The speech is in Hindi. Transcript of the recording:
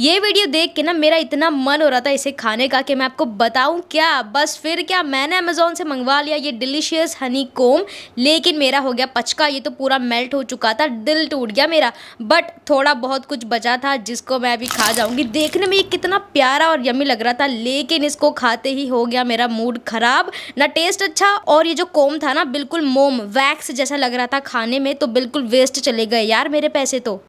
ये वीडियो देख के ना मेरा इतना मन हो रहा था इसे खाने का कि मैं आपको बताऊं क्या बस फिर क्या मैंने अमेज़ोन से मंगवा लिया ये डिलीशियस हनी कोम लेकिन मेरा हो गया पचका ये तो पूरा मेल्ट हो चुका था दिल टूट गया मेरा बट थोड़ा बहुत कुछ बचा था जिसको मैं अभी खा जाऊँगी देखने में ये कितना प्यारा और यमी लग रहा था लेकिन इसको खाते ही हो गया मेरा मूड ख़राब ना टेस्ट अच्छा और ये जो कोम था ना बिल्कुल मोम वैक्स जैसा लग रहा था खाने में तो बिल्कुल वेस्ट चले गए यार मेरे पैसे तो